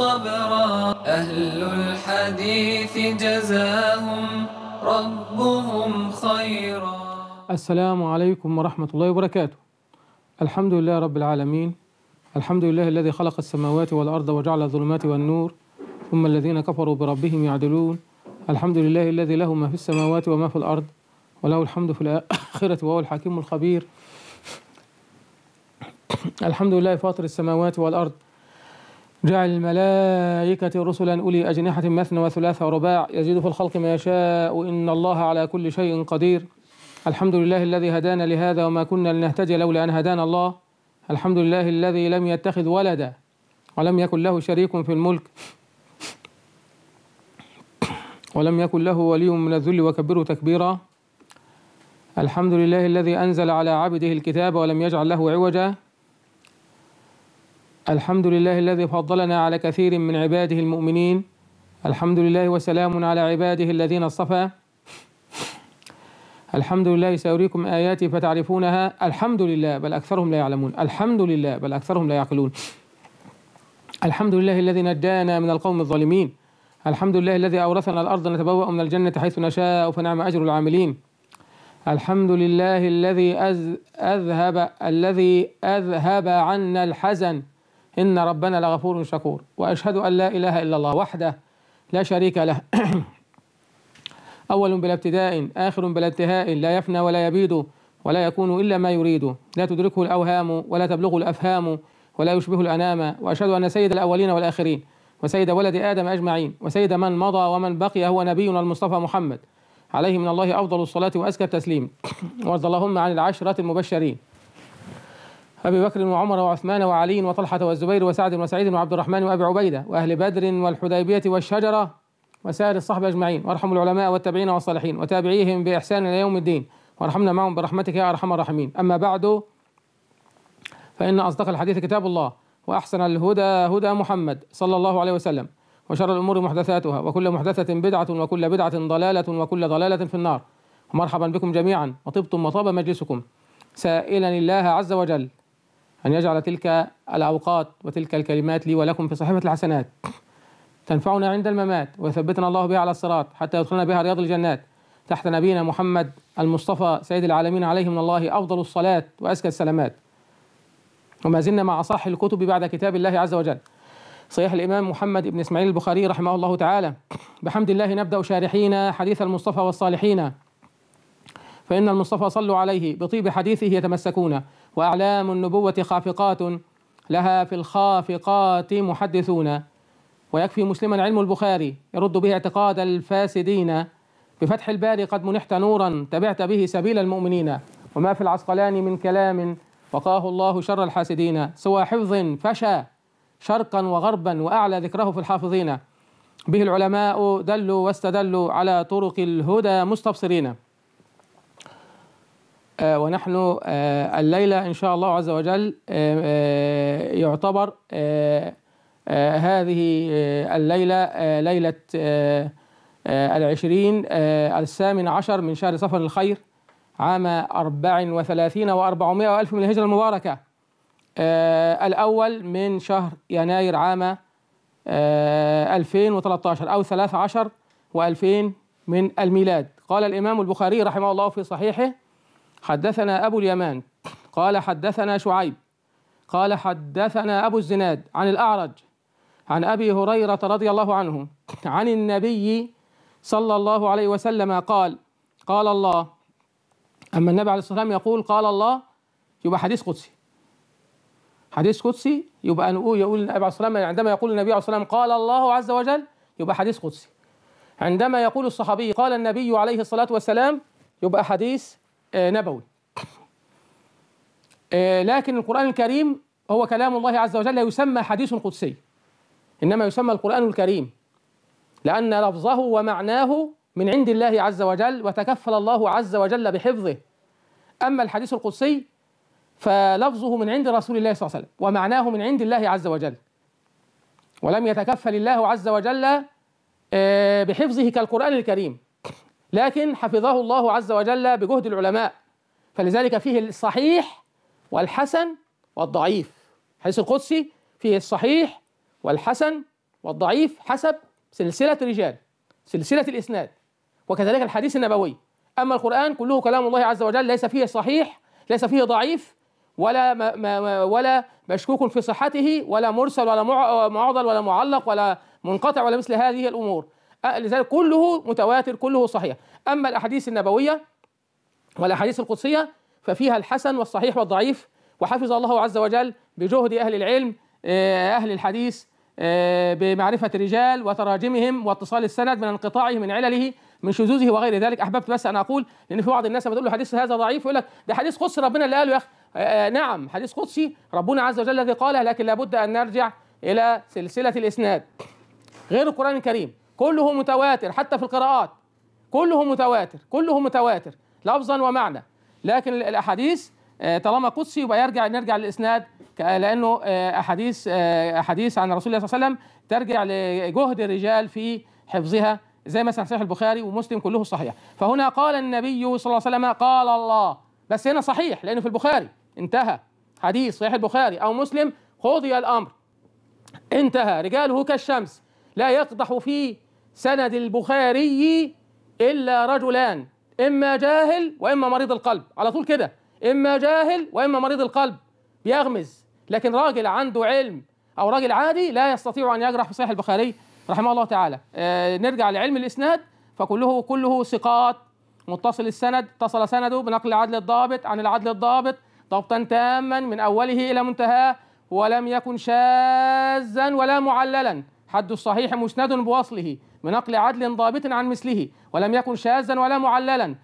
صبرا أهل الحديث جزاهم ربهم خيرا السلام عليكم ورحمة الله وبركاته الحمد لله رب العالمين الحمد لله الذي خلق السماوات والأرض وجعل الظلمات والنور ثم الذين كفروا بربهم يعدلون الحمد لله الذي له ما في السماوات وما في الأرض وله الحمد في الآخرة وهو الحكيم الخبير الحمد لله فاطر السماوات والأرض جعل الملائكة رسلا أولي أجنحة مثنى وثلاث ورباع يزيد في الخلق ما يشاء إن الله على كل شيء قدير الحمد لله الذي هدانا لهذا وما كنا لنهتدي لولا أن هدانا الله الحمد لله الذي لم يتخذ ولدا ولم يكن له شريك في الملك ولم يكن له ولي من الذل وكبره تكبيرا الحمد لله الذي أنزل على عبده الكتاب ولم يجعل له عوجا الحمد لله الذي فضلنا على كثير من عباده المؤمنين الحمد لله وسلام على عباده الذين اصطفى الحمد لله سأريكم آياتي فتعرفونها الحمد لله بل أكثرهم لا يعلمون الحمد لله بل أكثرهم لا يعقلون الحمد لله الذي نجانا من القوم الظالمين الحمد لله الذي أورثنا الأرض نتبوأ من الجنة حيث نشاء فنعم أجر العاملين الحمد لله الذي أذهب الذي أذهب عنا الحزن إن ربنا لغفور شكور وأشهد أن لا إله إلا الله وحده لا شريك له أول بلا ابتداء آخر بلا انتهاء لا يفنى ولا يبيد ولا يكون إلا ما يريد لا تدركه الأوهام ولا تبلغه الأفهام ولا يشبه الأنام وأشهد أن سيد الأولين والآخرين وسيد ولد آدم أجمعين وسيد من مضى ومن بقي هو نبينا المصطفى محمد عليه من الله أفضل الصلاة وأزكى التسليم وارض اللهم عن العشرة المبشرين أبي بكر وعمر وعثمان وعلي وطلحة والزبير وسعد وسعيد وعبد الرحمن وأبي عبيدة وأهل بدر والحديبية والشجرة وسائر الصحبة أجمعين وارحم العلماء والتابعين والصالحين وتابعيهم بإحسان إلى يوم الدين وارحمنا معهم برحمتك يا أرحم الراحمين أما بعد فإن أصدق الحديث كتاب الله وأحسن الهدى هدى محمد صلى الله عليه وسلم وشر الأمور محدثاتها وكل محدثة بدعة وكل بدعة ضلالة وكل ضلالة في النار ومرحبا بكم جميعا وطبتم وطاب مجلسكم سائلا الله عز وجل أن يجعل تلك الأوقات وتلك الكلمات لي ولكم في صحيفة الحسنات تنفعنا عند الممات ويثبتنا الله بها على الصراط حتى يدخلنا بها رياض الجنات تحت نبينا محمد المصطفى سيد العالمين عليه من الله أفضل الصلاة وأزكى السلامات وما زلنا مع صح الكتب بعد كتاب الله عز وجل صحيح الإمام محمد بن إسماعيل البخاري رحمه الله تعالى بحمد الله نبدأ شارحين حديث المصطفى والصالحين فإن المصطفى صلوا عليه بطيب حديثه يتمسكون وأعلام النبوة خافقات لها في الخافقات محدثون ويكفي مسلما علم البخاري يرد به اعتقاد الفاسدين بفتح الباري قد منحت نورا تبعت به سبيل المؤمنين وما في العسقلان من كلام وقاه الله شر الحاسدين سوى حفظ فشى شرقا وغربا وأعلى ذكره في الحافظين به العلماء دلوا واستدلوا على طرق الهدى مستبصرين آه، ونحن آه، الليلة إن شاء الله عز وجل آه، يعتبر هذه الليلة ليلة العشرين الثامن عشر من شهر صفر الخير عام أربع وثلاثين وأربعمائة وألف من الهجرة المباركة الأول من شهر يناير عام 2013 أو 13 و2000 من الميلاد قال الإمام البخاري رحمه الله في صحيحه حدثنا أبو اليمان قال حدثنا شعيب قال حدثنا أبو الزناد عن الأعرج عن أبي هريرة رضي الله عنه عن النبي صلى الله عليه وسلم قال قال الله أما النبي عليه الصلاة والسلام يقول قال الله يبقى حديث قدسي حديث قدسي يبقى نقول يقول النبي عليه الصلاة والسلام عندما يقول النبي عليه الصلاة والسلام قال الله عز وجل يبقى حديث قدسي عندما يقول الصحابي قال النبي عليه الصلاة والسلام يبقى حديث آه، نبوي آه، لكن القرآن الكريم هو كلام الله عز وجل يسمى حديث قدسي إنما يسمى القرآن الكريم لأن لفظه ومعناه من عند الله عز وجل وتكفل الله عز وجل بحفظه أما الحديث القدسي فلفظه من عند رسول الله صلى الله عليه وسلم ومعناه من عند الله عز وجل ولم يتكفل الله عز وجل آه، بحفظه كالقرآن الكريم لكن حفظه الله عز وجل بجهد العلماء فلذلك فيه الصحيح والحسن والضعيف حيث القدسي فيه الصحيح والحسن والضعيف حسب سلسلة رجال سلسلة الإسناد وكذلك الحديث النبوي أما القرآن كله كلام الله عز وجل ليس فيه صحيح ليس فيه ضعيف ولا ما ما ولا مشكوك في صحته ولا مرسل ولا معضل ولا معلق ولا منقطع ولا مثل هذه الأمور أه، لذلك كله متواتر كله صحيح أما الأحاديث النبوية والأحاديث القدسية ففيها الحسن والصحيح والضعيف وحفظ الله عز وجل بجهد أهل العلم آه، أهل الحديث آه، بمعرفة الرجال وتراجمهم واتصال السند من انقطاعه من علله من شذوذه وغير ذلك أحببت بس أن أقول لأن في بعض الناس لما تقول له حديث هذا ضعيف يقول لك ده حديث قدسي ربنا اللي قاله يا أخي نعم حديث قدسي ربنا عز وجل الذي قاله لكن لابد أن نرجع إلى سلسلة الإسناد غير القرآن الكريم كله متواتر حتى في القراءات كله متواتر كله متواتر لفظا ومعنى لكن الاحاديث آه، طالما قدسي يبقى يرجع نرجع للاسناد لانه آه، احاديث آه، احاديث عن رسول الله صلى الله عليه وسلم ترجع لجهد الرجال في حفظها زي مثلا صحيح البخاري ومسلم كله صحيح فهنا قال النبي صلى الله عليه وسلم قال الله بس هنا صحيح لانه في البخاري انتهى حديث صحيح البخاري او مسلم قضي الامر انتهى رجاله كالشمس لا يقدح فيه سند البخاري إلا رجلان إما جاهل وإما مريض القلب على طول كده إما جاهل وإما مريض القلب بيغمز لكن راجل عنده علم أو راجل عادي لا يستطيع أن يجرح في صحيح البخاري رحمه الله تعالى آه نرجع لعلم الإسناد فكله كله ثقات متصل السند اتصل سنده بنقل عدل الضابط عن العدل الضابط ضبطا تاما من أوله إلى منتهاه ولم يكن شاذا ولا معللا حد الصحيح مسند بوصله بنقل عدل ضابط عن مثله ولم يكن شاذا ولا معللا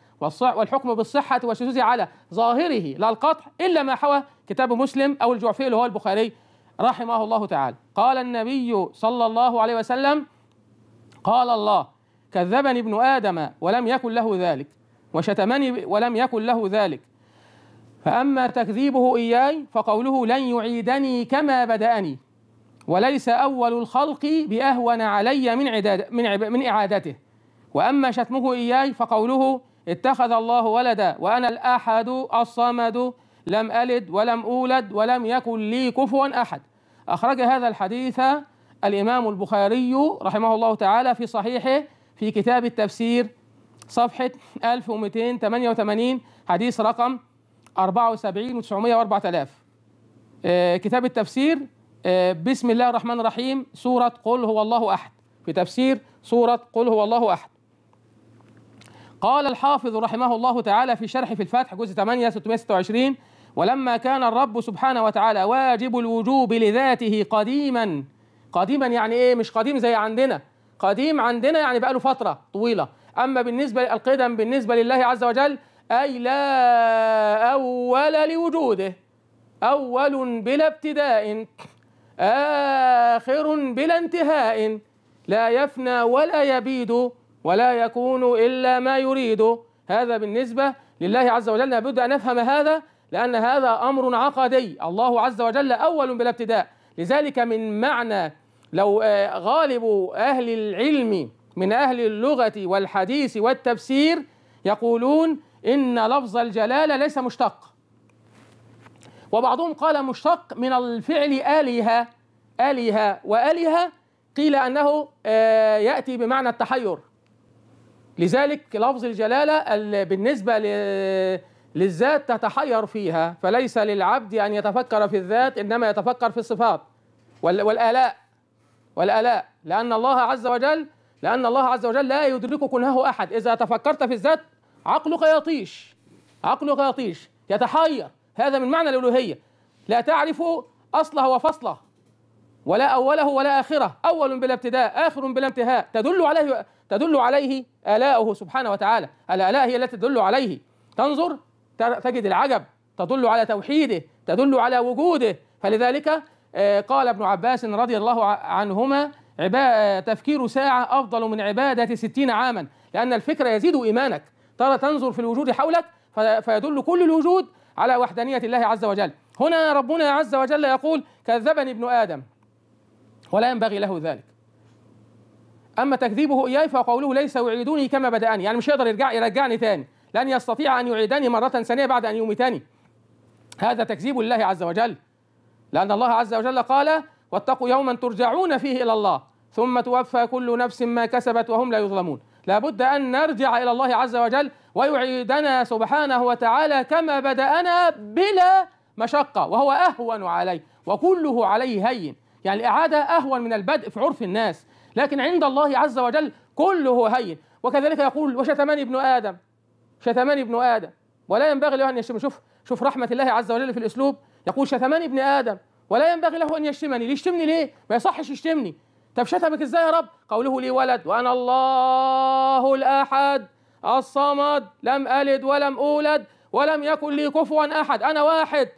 والحكم بالصحة والشذوذ على ظاهره لا القطع إلا ما حوى كتاب مسلم أو الجعفي اللي هو البخاري رحمه الله تعالى قال النبي صلى الله عليه وسلم قال الله كذبني ابن آدم ولم يكن له ذلك وشتمني ولم يكن له ذلك فأما تكذيبه إياي فقوله لن يعيدني كما بدأني وليس أول الخلق بأهون علي من عداد من من إعادته وأما شتمه إياي فقوله اتخذ الله ولدا وأنا الأحد الصمد لم ألد ولم أولد ولم يكن لي كفوا أحد أخرج هذا الحديث الإمام البخاري رحمه الله تعالى في صحيحه في كتاب التفسير صفحة 1288 حديث رقم 74 و904 آه، كتاب التفسير آه، بسم الله الرحمن الرحيم سورة قل هو الله أحد في تفسير سورة قل هو الله أحد قال الحافظ رحمه الله تعالى في شرح في الفاتح جزء 8 626 ولما كان الرب سبحانه وتعالى واجب الوجوب لذاته قديما قديما يعني ايه مش قديم زي عندنا قديم عندنا يعني بقاله فترة طويلة أما بالنسبة القدم بالنسبة لله عز وجل أي لا أول لوجوده أول بلا ابتداء آخر بلا انتهاء لا يفنى ولا يبيد ولا يكون إلا ما يريد هذا بالنسبة لله عز وجل لابد أن نفهم هذا لأن هذا أمر عقدي الله عز وجل أول بلا ابتداء لذلك من معنى لو آه، غالب أهل العلم من أهل اللغة والحديث والتفسير يقولون إن لفظ الجلالة ليس مشتق وبعضهم قال مشتق من الفعل آلهة آلهة وآلهة قيل أنه آه، يأتي بمعنى التحير لذلك لفظ الجلالة بالنسبة للذات تتحير فيها فليس للعبد أن يتفكر في الذات إنما يتفكر في الصفات والآلاء والآلاء لأن الله عز وجل لأن الله عز وجل لا يدرك كنهه أحد إذا تفكرت في الذات عقلك يطيش عقلك يطيش يتحير هذا من معنى الألوهية لا تعرف أصله وفصله ولا أوله ولا آخره أول بلا ابتداء آخر بلا انتهاء تدل عليه تدل عليه الاءه سبحانه وتعالى الآلاء هي التي تدل عليه تنظر تجد العجب تدل على توحيده تدل على وجوده فلذلك آه، قال ابن عباس رضي الله عنهما تفكير ساعة أفضل من عبادة ستين عاما لأن الفكر يزيد إيمانك ترى تنظر في الوجود حولك فيدل كل الوجود على وحدانية الله عز وجل هنا ربنا عز وجل يقول كذبني ابن آدم ولا ينبغي له ذلك أما تكذيبه إياي فقوله ليس يعيدوني كما بدأني يعني مش يقدر يرجع يرجعني ثاني لن يستطيع أن يعيدني مرة ثانية بعد أن يمتني هذا تكذيب الله عز وجل لأن الله عز وجل قال واتقوا يوما ترجعون فيه إلى الله ثم توفى كل نفس ما كسبت وهم لا يظلمون لابد أن نرجع إلى الله عز وجل ويعيدنا سبحانه وتعالى كما بدأنا بلا مشقة وهو أهون عليه وكله عليه هين يعني الإعادة أهون من البدء في عرف الناس لكن عند الله عز وجل كله هين وكذلك يقول وشتمني ابن آدم شتمني ابن آدم ولا ينبغي له أن يشتم شوف شوف رحمة الله عز وجل في الأسلوب يقول شتمني ابن آدم ولا ينبغي له أن يشتمني ليه يشتمني ليه ما يصحش يشتمني طب شتمك ازاي يا رب قوله لي ولد وأنا الله الأحد الصمد لم ألد ولم أولد ولم يكن لي كفوا أحد أنا واحد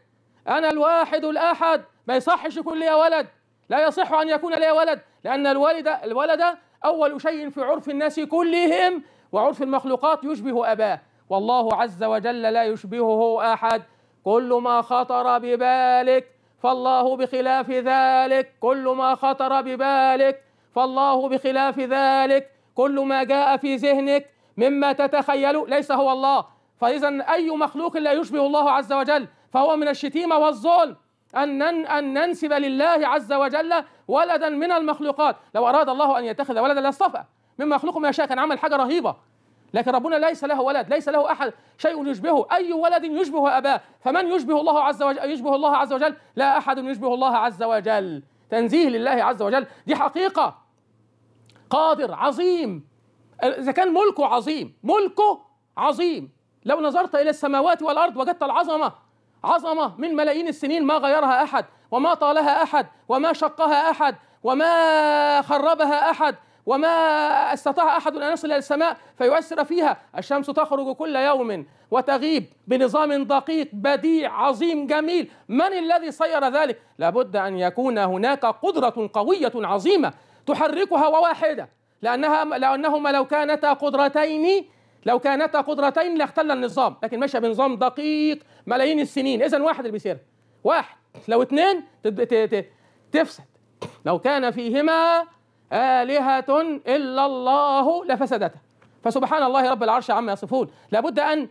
أنا الواحد الأحد ما يصحش يكون لي ولد لا يصح أن يكون لي ولد لأن الولد الولد أول شيء في عرف الناس كلهم وعرف المخلوقات يشبه أباه والله عز وجل لا يشبهه أحد كل ما خطر ببالك فالله بخلاف ذلك كل ما خطر ببالك فالله بخلاف ذلك كل ما جاء في ذهنك مما تتخيل ليس هو الله فإذا أي مخلوق لا يشبه الله عز وجل فهو من الشتيمة والظلم أن أن ننسب لله عز وجل ولدا من المخلوقات لو أراد الله أن يتخذ ولدا لاصطفى من مخلوق ما شاء كان عمل حاجة رهيبة لكن ربنا ليس له ولد ليس له أحد شيء يشبهه أي ولد يشبه أباه فمن يشبه الله عز وجل يشبه الله عز وجل لا أحد يشبه الله عز وجل تنزيه لله عز وجل دي حقيقة قادر عظيم إذا كان ملكه عظيم ملكه عظيم لو نظرت إلى السماوات والأرض وجدت العظمة عظمة من ملايين السنين ما غيرها أحد وما طالها أحد وما شقها أحد وما خربها أحد وما استطاع أحد أن يصل إلى السماء فيؤثر فيها الشمس تخرج كل يوم وتغيب بنظام دقيق بديع عظيم جميل من الذي سير ذلك لابد أن يكون هناك قدرة قوية عظيمة تحركها وواحدة لأنها لأنهما لو كانتا قدرتين لو كانتا قدرتين لاختل النظام لكن ماشية بنظام دقيق ملايين السنين إذا واحد اللي بيسيرها واحد لو اثنين تفسد لو كان فيهما آلهة إلا الله لفسدتا فسبحان الله رب العرش عما يصفون لابد أن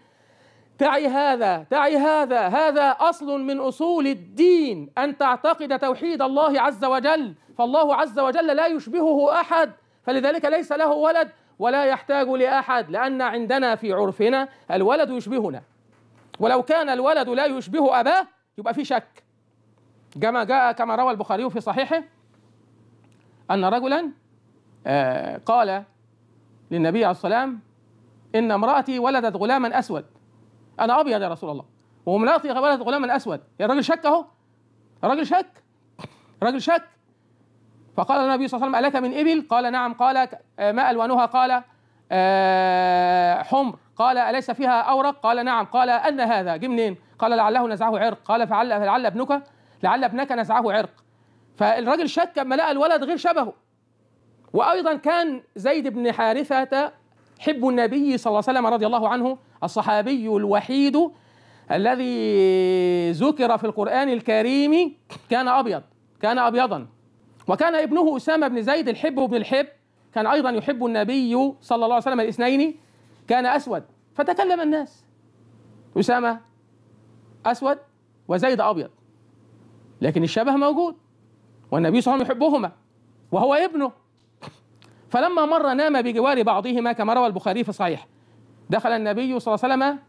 تعي هذا تعي هذا هذا أصل من أصول الدين أن تعتقد توحيد الله عز وجل فالله عز وجل لا يشبهه أحد فلذلك ليس له ولد ولا يحتاج لأحد لأن عندنا في عرفنا الولد يشبهنا ولو كان الولد لا يشبه أباه يبقى في شك كما جاء كما روى البخاري في صحيحه أن رجلا آه، قال للنبي عليه السلام إن امرأتي ولدت غلاما أسود أنا أبيض يا رسول الله وامرأتي ولدت غلاما أسود يا رجل شك أهو الراجل شك رجل شك فقال النبي صلى الله عليه وسلم ألك من إبل قال نعم قال آه، ما ألوانها قال آه، حمر قال أليس فيها أورق قال نعم قال أن هذا جه منين قال لعله نزعه عرق قال فعل فلعل ابنك لعل ابنك نزعه عرق فالراجل شك لما لقى الولد غير شبهه وأيضا كان زيد بن حارثة حب النبي صلى الله عليه وسلم رضي الله عنه الصحابي الوحيد الذي ذكر في القرآن الكريم كان أبيض كان أبيضا وكان ابنه أسامة بن زيد الحب بن الحب كان أيضا يحب النبي صلى الله عليه وسلم الاثنين كان أسود فتكلم الناس أسامة أسود وزيد أبيض لكن الشبه موجود والنبي صلى الله عليه وسلم يحبهما وهو ابنه فلما مر نام بجوار بعضهما كما روى البخاري في صحيح دخل النبي صلى الله عليه وسلم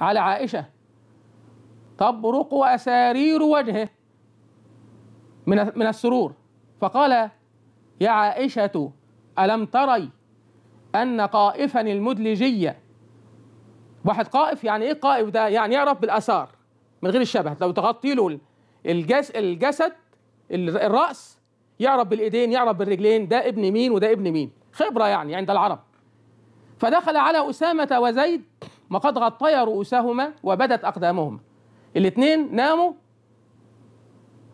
على عائشة تبرق أسارير وجهه من من السرور فقال يا عائشة ألم تري أن قائفا المدلجية واحد قائف يعني إيه قائف ده يعني يعرف بالأثار من غير الشبه لو تغطي له الجس الجسد الرأس يعرف بالإيدين يعرف بالرجلين ده ابن مين وده ابن مين خبرة يعني عند العرب فدخل على أسامة وزيد وقد غطيا رؤوسهما وبدت أقدامهما الاثنين ناموا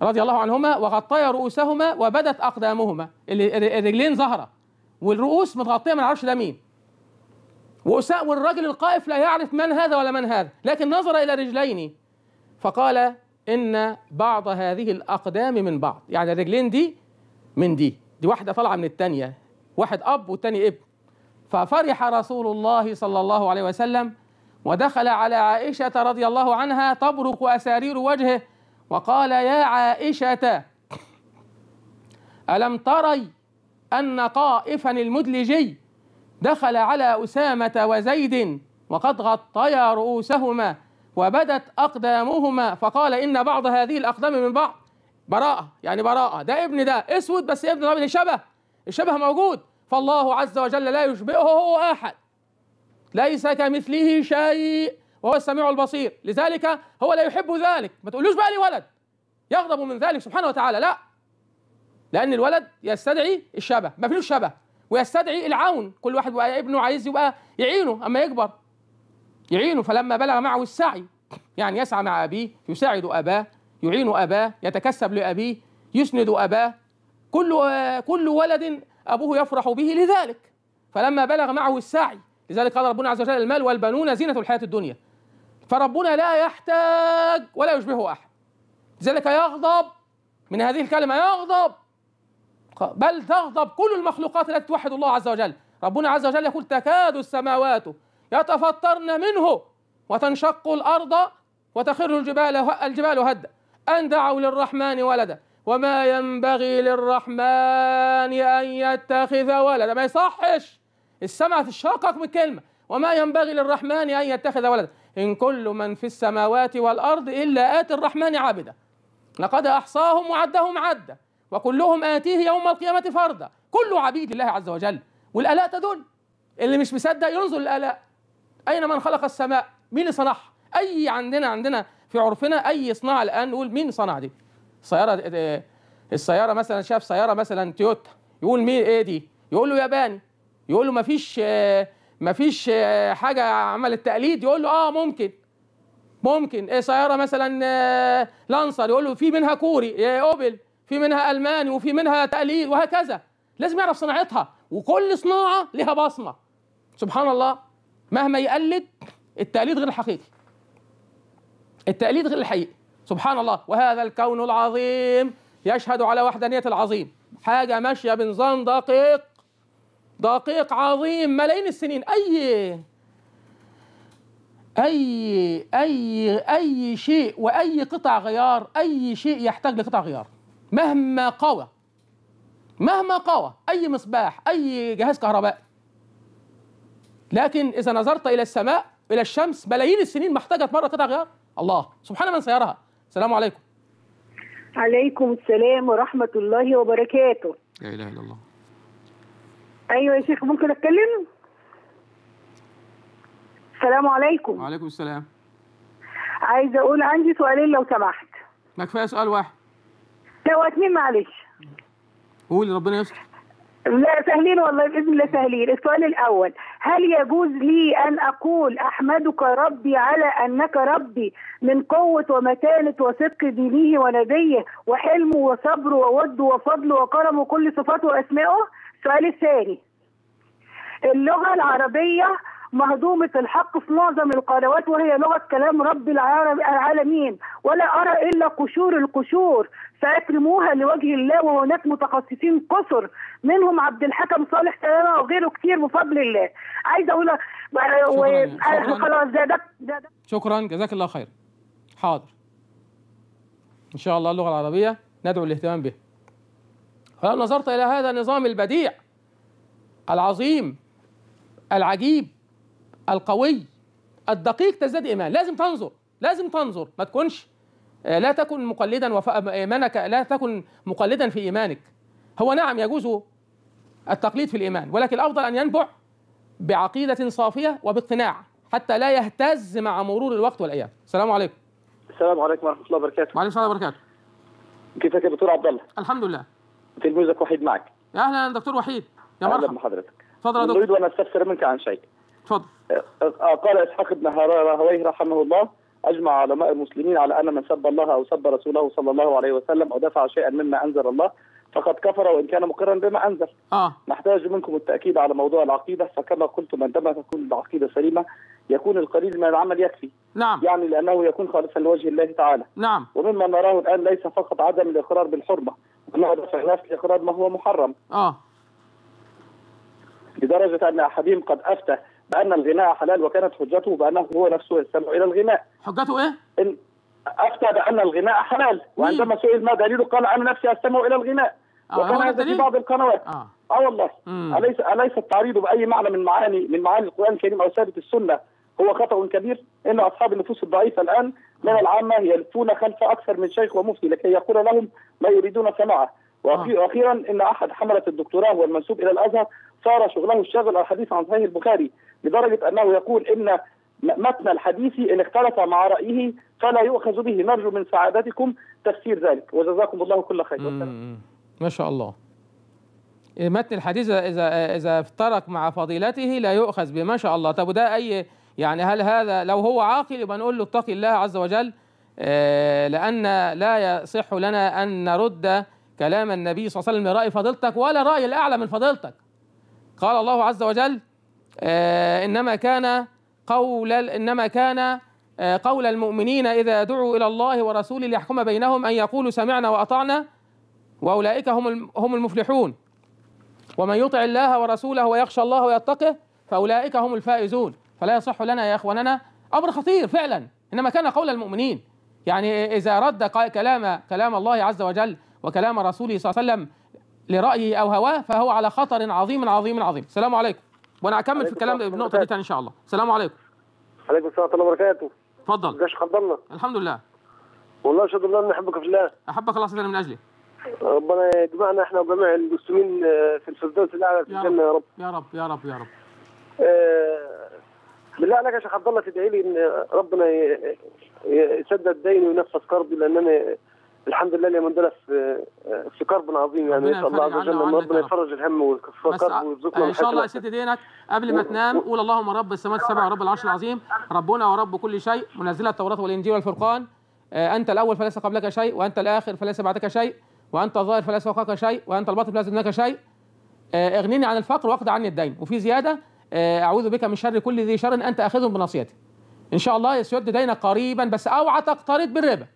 رضي الله عنهما وغطيا رؤوسهما وبدت اقدامهما الرجلين ظاهره والرؤوس متغطيه ما نعرفش ده مين والراجل القائف لا يعرف من هذا ولا من هذا لكن نظر الى رجلين فقال ان بعض هذه الاقدام من بعض يعني الرجلين دي من دي دي واحده طالعه من الثانيه واحد اب والثاني ابن ففرح رسول الله صلى الله عليه وسلم ودخل على عائشه رضي الله عنها تبرق اسارير وجهه وقال يا عائشة ألم تري أن طائفا المدلجي دخل على أسامة وزيد وقد غطيا رؤوسهما وبدت أقدامهما فقال إن بعض هذه الأقدام من بعض براءة يعني براءة ده ابن ده اسود بس ابن ده شبه الشبه موجود فالله عز وجل لا يشبهه أحد ليس كمثله شيء وهو السميع البصير لذلك هو لا يحب ذلك ما تقولوش بقى لي ولد يغضب من ذلك سبحانه وتعالى لا لأن الولد يستدعي الشبه ما فيش شبه ويستدعي العون كل واحد بقى ابنه عايز يبقى يعينه أما يكبر يعينه فلما بلغ معه السعي يعني يسعى مع أبيه يساعد أباه يعين أباه يتكسب لأبيه يسند أباه كل كل ولد أبوه يفرح به لذلك فلما بلغ معه السعي لذلك قال ربنا عز وجل المال والبنون زينة الحياة الدنيا فربنا لا يحتاج ولا يشبهه أحد لذلك يغضب من هذه الكلمة يغضب بل تغضب كل المخلوقات التي توحد الله عز وجل ربنا عز وجل يقول تكاد السماوات يتفطرن منه وتنشق الأرض وتخر الجبال الجبال هدا أن دعوا للرحمن ولدا وما ينبغي للرحمن أن يتخذ ولدا ما يصحش السمع تشقق من كلمة وما ينبغي للرحمن أن يتخذ ولدا إن كل من في السماوات والأرض إلا آتي الرحمن عبدا لقد أحصاهم وعدهم عدا وكلهم آتيه يوم القيامة فردا كله عبيد لله عز وجل والآلاء تدل اللي مش مصدق ينظر الآلاء أين من خلق السماء مين اللي صنعها أي عندنا عندنا في عرفنا أي صناعة الآن نقول مين صنع دي السيارة آه، السيارة مثلا شاف سيارة مثلا تويوتا يقول مين إيه دي يقول له ياباني يقول له مفيش آه مفيش آه، حاجه عملت تقليد يقول له اه ممكن ممكن ايه سياره مثلا آه، لانسر يقول له في منها كوري إيه، اوبل في منها الماني وفي منها تقليد وهكذا لازم يعرف صناعتها وكل صناعه لها بصمه سبحان الله مهما يقلد التقليد غير الحقيقي التقليد غير الحقيقي سبحان الله وهذا الكون العظيم يشهد على وحدانيه العظيم حاجه ماشيه بنظام دقيق دقيق عظيم ملايين السنين اي اي اي اي شيء واي قطع غيار اي شيء يحتاج لقطع غيار مهما قوى مهما قوى اي مصباح اي جهاز كهربائي لكن اذا نظرت الى السماء الى الشمس ملايين السنين محتاجه تمر مره قطع غيار الله سبحان من سيرها السلام عليكم عليكم السلام ورحمه الله وبركاته لا اله الا الله ايوه يا شيخ ممكن اتكلم السلام عليكم وعليكم السلام عايزه اقول عندي سؤالين لو سمحت ما كفايه سؤال واحد لا واتنين معلش قولي ربنا يستر لا سهلين والله باذن الله سهلين السؤال الاول هل يجوز لي ان اقول احمدك ربي على انك ربي من قوه ومتانه وصدق دينه ونبيه وحلمه وصبره ووده وفضله وكرمه وكل صفاته واسمائه السؤال الثاني اللغة العربية مهضومة الحق في معظم القنوات وهي لغة كلام رب العالمين ولا أرى إلا قشور القشور فأكرموها لوجه الله وهناك متخصصين قصر منهم عبد الحكم صالح سلامة وغيره كتير بفضل الله عايز أقول خلاص ده شكرا جزاك الله خير حاضر إن شاء الله اللغة العربية ندعو الاهتمام بها ولو نظرت إلى هذا النظام البديع العظيم العجيب القوي الدقيق تزداد إيمان لازم تنظر لازم تنظر ما تكونش آه، لا تكن مقلدا وف... آه، إيمانك لا تكن مقلدا في إيمانك هو نعم يجوز التقليد في الإيمان ولكن الأفضل أن ينبع بعقيدة صافية وباقتناع حتى لا يهتز مع مرور الوقت والأيام السلام عليكم السلام عليكم ورحمة الله وبركاته وعليكم السلام ورحمة الله وبركاته كيفك يا دكتور عبد الله الحمد لله تلميذك وحيد معك اهلا دكتور وحيد يا مرحبا اهلا بحضرتك اتفضل يا دكتور اريد ان استفسر منك عن شيء اتفضل أه، قال اسحاق بن راهويه رحمه الله اجمع علماء المسلمين على ان من سب الله او سب رسوله صلى الله عليه وسلم او دفع شيئا مما انزل الله فقد كفر وان كان مقرا بما انزل. اه نحتاج منكم التاكيد على موضوع العقيده فكما قلتم عندما تكون العقيده سليمه يكون القليل من العمل يكفي. نعم. يعني لانه يكون خالصا لوجه الله تعالى. نعم. ومما نراه الان ليس فقط عدم الاقرار بالحرمه، انما دفع الناس لاقرار ما هو محرم. اه. لدرجه ان احدهم قد افتى بان الغناء حلال وكانت حجته بانه هو نفسه يستمع الى الغناء. حجته ايه؟ إن افتى بان الغناء حلال وعندما سئل ما دليله قال انا نفسي استمع الى الغناء آه، هذا في بعض القنوات اه, آه والله اليس اليس التعريض باي معنى من معاني من معاني القران الكريم او ثابت السنه هو خطا كبير ان اصحاب النفوس الضعيفه الان من العامه يلفون خلف اكثر من شيخ ومفتي لكي يقول لهم ما يريدون سماعه آه. واخيرا ان احد حمله الدكتوراه والمنسوب الى الازهر صار شغله الشاغل الحديث عن صحيح البخاري لدرجه انه يقول ان متن الحديث ان اختلف مع رايه فلا يؤخذ به نرجو من سعادتكم تفسير ذلك وجزاكم الله كل خير ما شاء الله إيه، متن الحديث إذا إذا افترق مع فضيلته لا يؤخذ بما شاء الله طب وده أي يعني هل هذا لو هو عاقل يبقى نقول له اتقي الله عز وجل إيه، لأن لا يصح لنا أن نرد كلام النبي صلى الله عليه وسلم رأي فضيلتك ولا رأي الأعلى من فضيلتك قال الله عز وجل إيه، إنما كان قول إنما كان قول المؤمنين إذا دعوا إلى الله ورسوله ليحكم بينهم أن يقولوا سمعنا وأطعنا واولئك هم هم المفلحون ومن يطع الله ورسوله ويخشى الله ويتقه فاولئك هم الفائزون فلا يصح لنا يا اخواننا امر خطير فعلا انما كان قول المؤمنين يعني اذا رد كلام كلام الله عز وجل وكلام رسوله صلى الله عليه وسلم لرايه او هواه فهو على خطر عظيم عظيم عظيم السلام عليكم وانا هكمل في الكلام بالنقطه دي تاني ان شاء الله السلام عليكم عليكم السلام ورحمه الله وبركاته اتفضل ازيك حضرنا الحمد لله والله اشهد الله اني احبك في الله احبك الله من اجلي ربنا يجمعنا احنا وجميع المسلمين آه، في الفردوس الاعلى في الجنه يا رب يا رب يا رب يا رب آه، بالله عليك يا شيخ عبد الله تدعي لي ان ربنا يسدد ديني وينفذ كربي لان انا الحمد لله اليوم دول في آه، في كرب عظيم يعني ان شاء الله عز وجل ربنا يفرج الهم والكرب ويرزقنا ان شاء الله يا سيدي دينك قبل ما تنام قول اللهم رب السماوات السبع ورب العرش العظيم ربنا ورب كل شيء منزل التوراه والانجيل والفرقان انت الاول فليس قبلك شيء وانت الاخر فليس بعدك شيء وانت الظاهر فليس فوقك شيء وانت الباطن فليس دونك شيء آه، اغنني عن الفقر واقض عني الدين وفي زياده آه، اعوذ بك من شر كل ذي شر انت اخذ بناصيتي ان شاء الله يسد دينك قريبا بس اوعى تقترض بالربا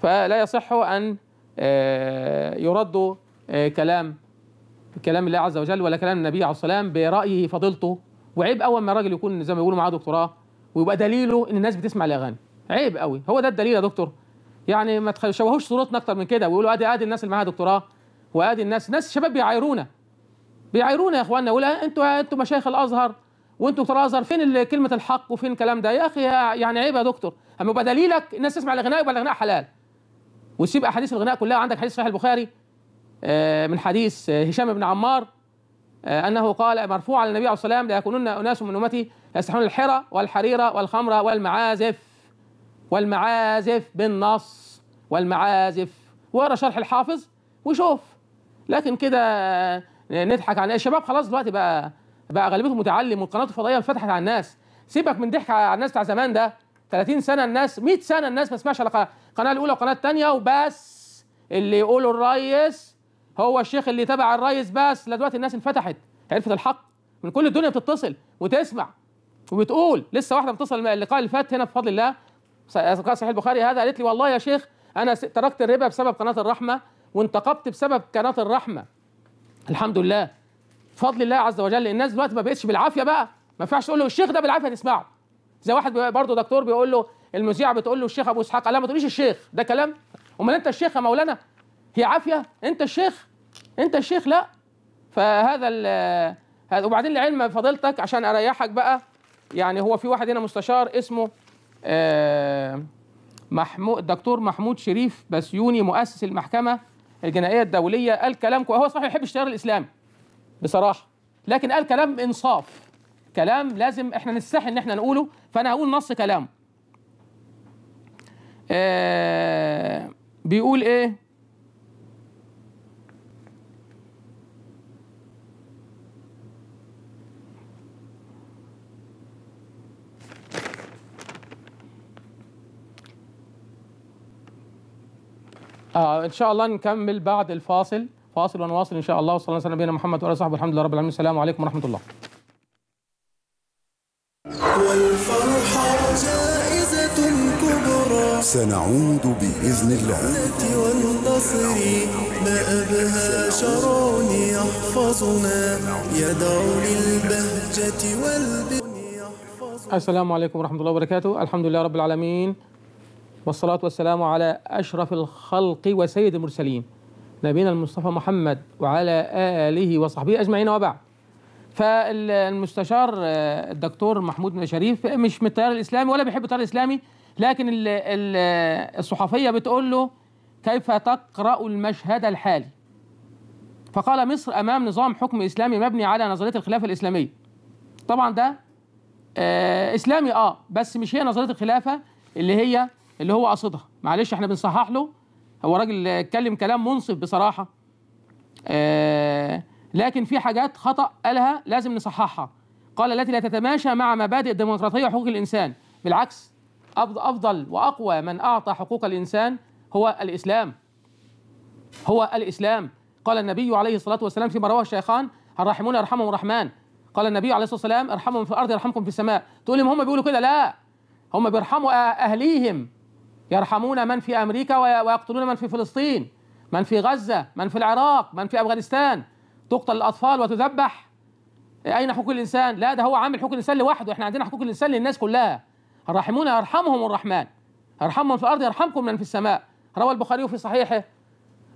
فلا يصح ان آه، يرد كلام كلام الله عز وجل ولا كلام النبي عليه الصلاه برايه فضيلته وعيب قوي ما الراجل يكون زي ما بيقولوا معاه دكتوراه ويبقى دليله ان الناس بتسمع الاغاني عيب قوي هو ده الدليل يا دكتور يعني ما تشوهوش صورتنا اكتر من كده ويقولوا ادي ادي الناس اللي معاها دكتوراه وادي الناس ناس شباب بيعايرونا بيعايرونا يا اخواننا يقول آه، انتوا انتوا مشايخ الازهر وانتوا دكتور الازهر فين كلمه الحق وفين الكلام ده يا اخي يعني عيب يا دكتور اما يبقى دليلك الناس تسمع الغناء يبقى الغناء حلال وتسيب احاديث الغناء كلها عندك حديث صحيح البخاري آه، من حديث آه، هشام بن عمار انه قال مرفوعا للنبي عليه الصلاه والسلام ليكونن اناس من امتي يستحون الحرى والحريره والخمر والمعازف والمعازف بالنص والمعازف واقرا شرح الحافظ وشوف لكن كده نضحك عن الشباب خلاص دلوقتي بقى بقى غالبيتهم متعلم والقنوات الفضائيه انفتحت على الناس سيبك من ضحك على الناس بتاع زمان ده 30 سنه الناس 100 سنه الناس ما تسمعش على القناه الاولى والقناه الثانيه وبس اللي يقوله الريس هو الشيخ اللي تبع الريس بس لا دلوقتي الناس انفتحت عرفت الحق من كل الدنيا بتتصل وتسمع وبتقول لسه واحده متصل اللقاء اللي فات هنا بفضل الله صحيح البخاري هذا قالت لي والله يا شيخ انا تركت الربا بسبب قناه الرحمه وانتقبت بسبب قناه الرحمه الحمد لله فضل الله عز وجل الناس دلوقتي ما بقتش بالعافيه بقى ما ينفعش تقول له الشيخ ده بالعافيه تسمعه زي واحد برضه دكتور بيقول له المذيع بتقول له الشيخ ابو اسحاق لا ما تقوليش الشيخ ده كلام امال انت الشيخ يا مولانا هي عافيه انت الشيخ انت الشيخ لا فهذا ال وبعدين لعلم فضيلتك عشان اريحك بقى يعني هو في واحد هنا مستشار اسمه آه، محمود دكتور محمود شريف بسيوني مؤسس المحكمة الجنائية الدولية قال كلام هو صحيح يحب الشعر الإسلامي بصراحة لكن قال كلام انصاف كلام لازم احنا نستحي ان احنا نقوله فانا هقول نص كلامه. آه، بيقول ايه؟ آه ان شاء الله نكمل بعد الفاصل فاصل ونواصل ان شاء الله وصلى الله وسلم نبينا محمد وعلى صحبه الحمد لله رب العالمين السلام عليكم ورحمه الله والفرحة جائزة كبرى سنعود بإذن الله والنصر ما أبهى شرع يحفظنا يدعو للبهجة والبن السلام عليكم ورحمة الله وبركاته الحمد لله رب العالمين والصلاة والسلام على أشرف الخلق وسيد المرسلين نبينا المصطفى محمد وعلى آله وصحبه أجمعين وبعد فالمستشار آه، الدكتور محمود بن شريف مش من التيار الإسلامي ولا بيحب التيار الإسلامي لكن الصحفية بتقول له كيف تقرأ المشهد الحالي فقال مصر أمام نظام حكم إسلامي مبني على نظرية الخلافة الإسلامية طبعا ده آه، إسلامي آه بس مش هي نظرية الخلافة اللي هي اللي هو قصدها معلش احنا بنصحح له هو راجل اتكلم كلام منصف بصراحه آه لكن في حاجات خطا قالها لازم نصححها قال التي لا تتماشى مع مبادئ الديمقراطيه وحقوق الانسان بالعكس افضل واقوى من اعطى حقوق الانسان هو الاسلام هو الاسلام قال النبي عليه الصلاه والسلام فيما رواه الشيخان الراحمون يرحمهم الرحمن قال النبي عليه الصلاه والسلام ارحمهم في الارض يرحمكم في السماء تقول لهم هم بيقولوا كده لا هم بيرحموا اهليهم يرحمون من في أمريكا ويقتلون من في فلسطين من في غزة من في العراق من في أفغانستان تقتل الأطفال وتذبح أين حقوق الإنسان لا ده هو عامل حقوق الإنسان لوحده إحنا عندنا حقوق الإنسان للناس كلها الراحمون يرحمهم الرحمن ارحمهم في الأرض يرحمكم من في السماء روى البخاري في صحيحه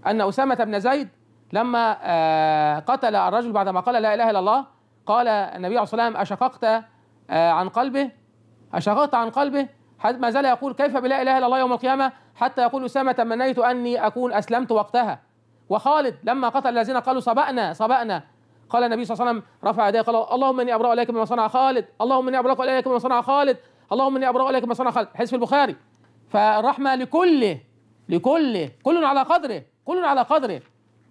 أن أسامة بن زيد لما آه، قتل الرجل بعدما قال لا إله إلا الله قال النبي عليه الصلاة والسلام أشققت آه، عن قلبه أشققت عن قلبه ما زال يقول كيف بلا اله الا الله يوم القيامه حتى يقول اسامه تمنيت اني اكون اسلمت وقتها وخالد لما قتل الذين قالوا سبأنا سبأنا قال النبي صلى الله عليه وسلم رفع يديه قال اللهم اني ابرا اليك مما صنع خالد اللهم اني ابرا اليك مما صنع خالد اللهم اني ابرا اليك مما صنع خالد حديث في البخاري فالرحمه لكله لكله كل على قدره كل على قدره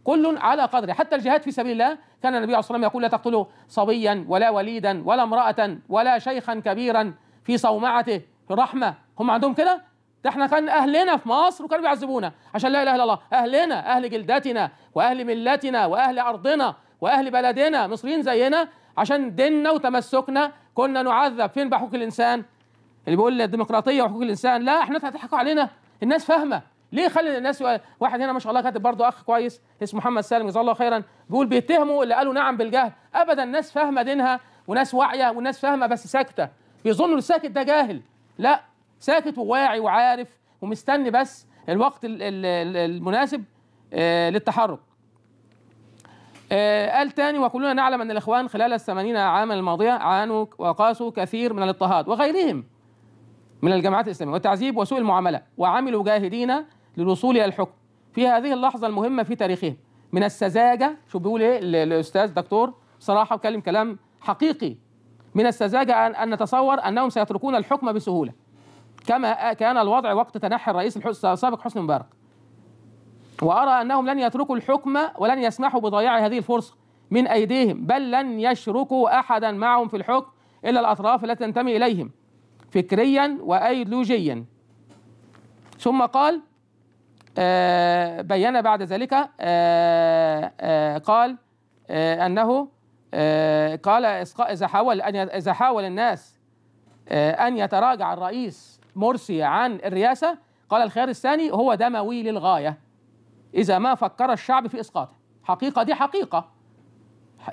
كل على قدره حتى الجهاد في سبيل الله كان النبي عليه الصلاه والسلام يقول لا تقتلوا صبيا ولا وليدا ولا امراه ولا شيخا كبيرا في صومعته الرحمه هم عندهم كده ده احنا كان اهلنا في مصر وكانوا بيعذبونا عشان لا اله الا الله اهلنا اهل جلدتنا واهل ملتنا واهل ارضنا واهل بلدنا مصريين زينا عشان ديننا وتمسكنا كنا نعذب فين بحقوق الانسان اللي بيقول الديمقراطيه وحقوق الانسان لا احنا هتضحكوا علينا الناس فاهمه ليه خلي الناس واحد هنا ما شاء الله كاتب برضه اخ كويس اسمه محمد سالم جزاه الله خيرا بيقول بيتهموا اللي قالوا نعم بالجهل ابدا الناس فاهمه دينها وناس واعيه وناس فاهمه بس ساكته بيظنوا الساكت ده جاهل لا ساكت وواعي وعارف ومستني بس الوقت المناسب آه، للتحرك آه، قال تاني وكلنا نعلم أن الإخوان خلال الثمانين عاما الماضية عانوا وقاسوا كثير من الاضطهاد وغيرهم من الجماعات الإسلامية والتعذيب وسوء المعاملة وعملوا جاهدين للوصول إلى الحكم في هذه اللحظة المهمة في تاريخهم من السذاجة شو بيقول إيه الأستاذ دكتور صراحة وكلم كلام حقيقي من السذاجة أن, أن نتصور أنهم سيتركون الحكم بسهولة كما كان الوضع وقت تنحي الرئيس السابق حسني مبارك وأرى أنهم لن يتركوا الحكم ولن يسمحوا بضياع هذه الفرصة من أيديهم بل لن يشركوا أحدا معهم في الحكم إلا الأطراف التي تنتمي إليهم فكريا وأيديولوجيا ثم قال آه، بين بعد ذلك آه، آه، قال أنه آه، قال إذا حاول أن إذا حاول الناس آه، أن يتراجع الرئيس مرسي عن الرئاسة قال الخيار الثاني هو دموي للغاية إذا ما فكر الشعب في إسقاطه حقيقة دي حقيقة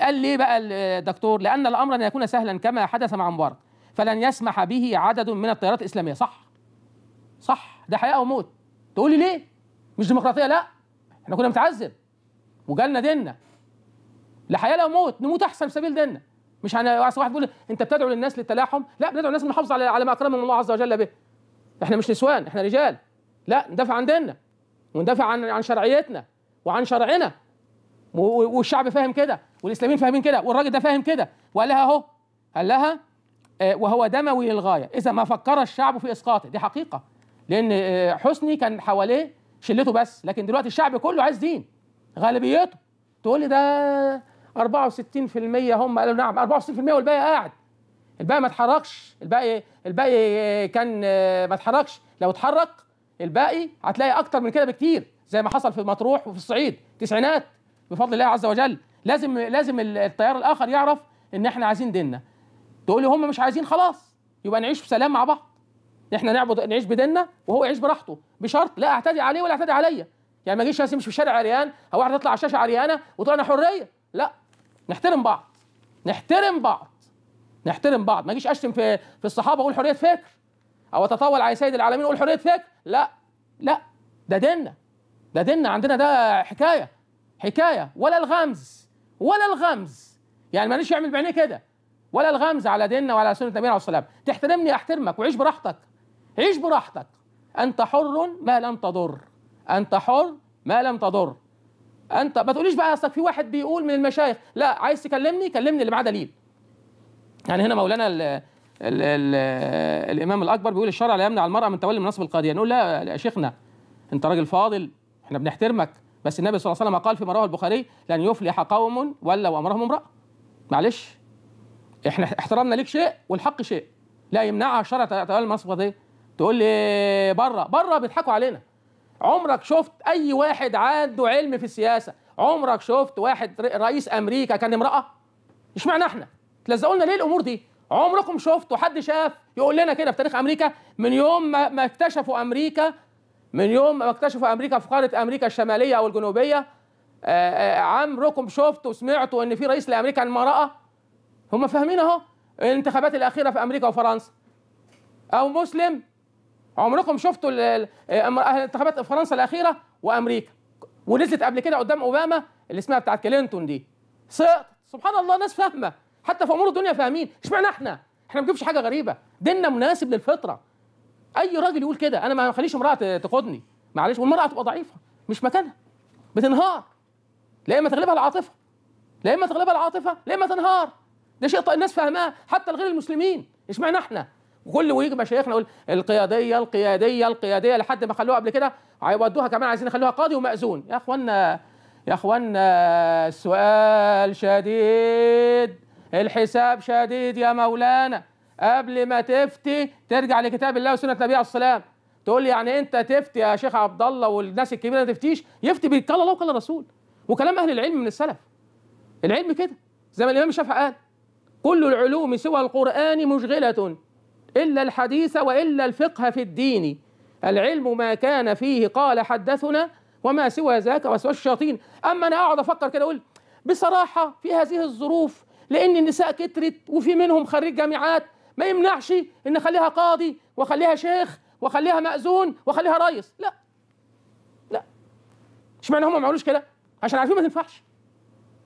قال ليه بقى الدكتور لأن الأمر أن يكون سهلا كما حدث مع مبارك فلن يسمح به عدد من التيارات الإسلامية صح صح ده حياة وموت تقول لي ليه مش ديمقراطية لا احنا كنا متعذب وجالنا ديننا لحياه لا موت نموت احسن في سبيل ديننا مش انا واحد بيقول انت بتدعو للناس للتلاحم لا بندعو الناس للمحافظه على على ما اكرمهم الله عز وجل به احنا مش نسوان احنا رجال لا ندافع عن ديننا وندافع عن عن شرعيتنا وعن شرعنا والشعب فاهم كده والاسلاميين فاهمين كده والراجل ده فاهم كده وقال لها اهو قال لها آه، وهو دموي للغايه اذا ما فكر الشعب في اسقاطه دي حقيقه لان آه، حسني كان حواليه شلته بس لكن دلوقتي الشعب كله عايز دين غالبيته تقول لي ده 64% هم قالوا نعم 64% والباقي قاعد الباقي ما اتحركش الباقي الباقي كان آه، ما اتحركش لو اتحرك الباقي هتلاقي اكتر من كده بكتير زي ما حصل في مطروح وفي الصعيد تسعينات بفضل الله عز وجل لازم لازم التيار الاخر يعرف ان احنا عايزين ديننا تقول لي هم مش عايزين خلاص يبقى نعيش في سلام مع بعض احنا نعبد نعيش بديننا وهو يعيش براحته بشرط لا اعتدي عليه ولا اعتدي عليا يعني ما اجيش امشي في الشارع عريان او واحد يطلع على الشاشه عريانه وتقول انا حريه لا نحترم بعض نحترم بعض نحترم بعض ما اجيش اشتم في في الصحابه اقول حريه فكر او اتطاول على سيد العالمين اقول حريه فكر لا لا ده ديننا ده ديننا عندنا ده حكايه حكايه ولا الغمز ولا الغمز يعني ماليش يعمل بعينيه كده ولا الغمز على ديننا وعلى سنه النبي عليه الصلاه والسلام تحترمني احترمك وعيش براحتك عيش براحتك انت حر ما لم تضر انت حر ما لم تضر انت ما تقوليش بقى اصلك في واحد بيقول من المشايخ لا عايز تكلمني كلمني اللي معاه دليل يعني هنا مولانا ال ال الـ الامام الاكبر بيقول الشرع لا يمنع المراه من تولي منصب القاضيه نقول لا يا شيخنا انت راجل فاضل احنا بنحترمك بس النبي صلى الله عليه وسلم قال فيما رواه البخاري لن يفلح قوم ولوا امرهم امراه معلش احنا احترامنا ليك شيء والحق شيء لا يمنعها الشرع تولي منصب القاضيه تقول لي بره بره بيضحكوا علينا عمرك شفت اي واحد عنده علم في السياسه عمرك شفت واحد رئيس امريكا كان امراه اشمعنى احنا تلزقوا لنا ليه الامور دي عمركم شفتوا حد شاف يقول لنا كده في تاريخ امريكا من يوم ما اكتشفوا امريكا من يوم ما اكتشفوا امريكا في قاره امريكا الشماليه او الجنوبيه آه، آه، عمركم شفتوا وسمعتوا ان في رئيس لامريكا امراه هم فاهمين اهو الانتخابات الاخيره في امريكا وفرنسا او مسلم عمركم شفتوا الانتخابات آه، في فرنسا الاخيره وامريكا ونزلت قبل كده قدام اوباما اللي اسمها بتاعت كلينتون دي سقط سبحان الله ناس فاهمه حتى في امور الدنيا فاهمين اشمعنى احنا احنا ما بنجيبش حاجه غريبه ديننا مناسب للفطره اي راجل يقول كده انا ما اخليش امراه تقودني معلش والمراه تبقى ضعيفه مش مكانها بتنهار لا اما تغلبها العاطفه لا اما تغلبها العاطفه لا اما تنهار ده شيء الناس فاهماه حتى الغير المسلمين اشمعنى احنا كل ويجي مشايخنا يقول القياديه القياديه القياديه لحد ما خلوها قبل كده هيودوها كمان عايزين يخلوها قاضي ومأذون يا اخوانا يا اخوانا السؤال شديد الحساب شديد يا مولانا قبل ما تفتي ترجع لكتاب الله وسنه النبي عليه الصلاه تقول لي يعني انت تفتي يا شيخ عبد الله والناس الكبيره ما تفتيش يفتي بقال الله وقال الرسول وكلام اهل العلم من السلف العلم كده زي ما الامام الشافعي قال كل العلوم سوى القران مشغله إلا الحديث وإلا الفقه في الدين العلم ما كان فيه قال حدثنا وما سوى ذاك وسوى الشياطين أما أنا أقعد أفكر كده أقول بصراحة في هذه الظروف لأن النساء كترت وفي منهم خريج جامعات ما يمنعش إن أخليها قاضي وأخليها شيخ وأخليها مأذون وأخليها ريس لا لا اشمعنى هم ما عملوش كده عشان عارفين ما تنفعش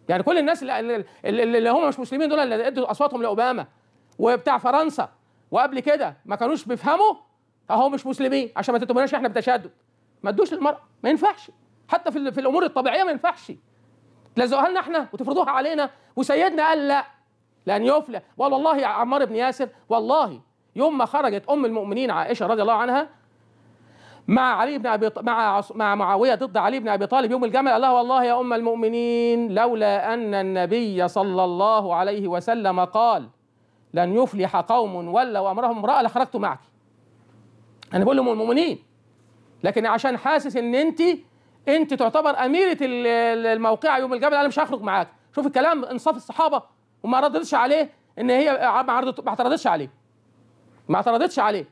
يعني كل الناس اللي, اللي هم مش مسلمين دول اللي ادوا اصواتهم لاوباما وبتاع فرنسا وقبل كده ما كانوش بيفهموا اهو مش مسلمين عشان ما تتهمناش احنا بتشدد ما تدوش للمراه ما ينفعش حتى في, في الامور الطبيعيه ما ينفعش تلزقوها لنا احنا وتفرضوها علينا وسيدنا قال لا لان يفلح والله يا عمار بن ياسر والله يوم ما خرجت ام المؤمنين عائشه رضي الله عنها مع علي بن ابي مع مع معاويه ضد علي بن ابي طالب يوم الجمل قال لها والله يا ام المؤمنين لولا ان النبي صلى الله عليه وسلم قال لن يفلح قوم ولوا امرهم امراه لخرجت معك انا بقول المؤمنين لكن عشان حاسس ان انت انت تعتبر اميره الموقعه يوم الجبل انا مش هخرج معاك شوف الكلام انصاف الصحابه وما ردتش عليه ان هي ما اعترضتش عليه ما اعترضتش عليه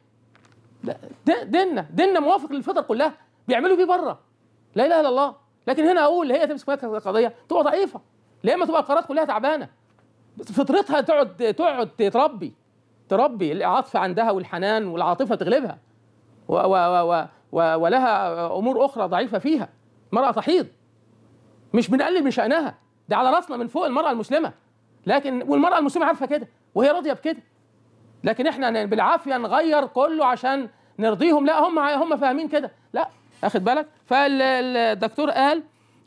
ديننا ديننا موافق للفطر كلها بيعملوا بيه بره لا اله الا الله لكن هنا اقول هي تمسك القضيه تبقى ضعيفه يا اما تبقى القرارات كلها تعبانه فطرتها تقعد تقعد تربي تربي العطف عندها والحنان والعاطفه تغلبها و و و و ولها امور اخرى ضعيفه فيها مرأة تحيض مش بنقلل من شأنها ده على راسنا من فوق المرأة المسلمة لكن والمرأة المسلمة عارفة كده وهي راضية بكده لكن احنا بالعافية نغير كله عشان نرضيهم لا هم هم فاهمين كده لا اخد بالك فالدكتور قال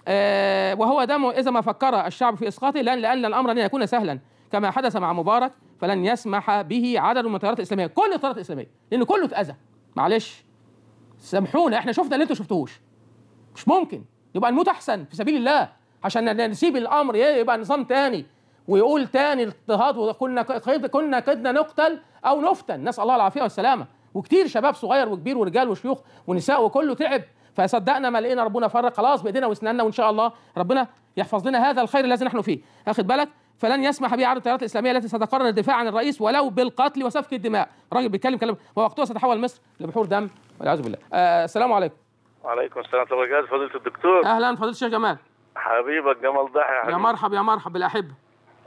آه، وهو دم إذا ما فكر الشعب في إسقاطه لأن لأن الأمر لن يكون سهلا كما حدث مع مبارك فلن يسمح به عدد من التيارات الإسلامية كل التيارات الإسلامية لأن كله اتأذى معلش سامحونا احنا شفنا اللي انتوا شفتوهوش مش ممكن يبقى نموت احسن في سبيل الله عشان نسيب الامر يبقى نظام تاني ويقول تاني اضطهاد وكنا كنا كدنا نقتل او نفتن نسال الله العافيه والسلامه وكتير شباب صغير وكبير ورجال وشيوخ ونساء وكله تعب فصدقنا ما لقينا ربنا فرق خلاص بايدينا واسناننا وان شاء الله ربنا يحفظ لنا هذا الخير الذي نحن فيه اخد بالك فلن يسمح به عرض التيارات الاسلاميه التي ستقرر الدفاع عن الرئيس ولو بالقتل وسفك الدماء راجل بيتكلم كلام ووقتها ستتحول مصر لبحور دم والعياذ بالله آه السلام عليكم وعليكم السلام ورحمه الله فضيله الدكتور اهلا فضيله الشيخ جمال حبيبك جمال ضحى يا, حبيب. يا مرحب يا مرحب بالاحبه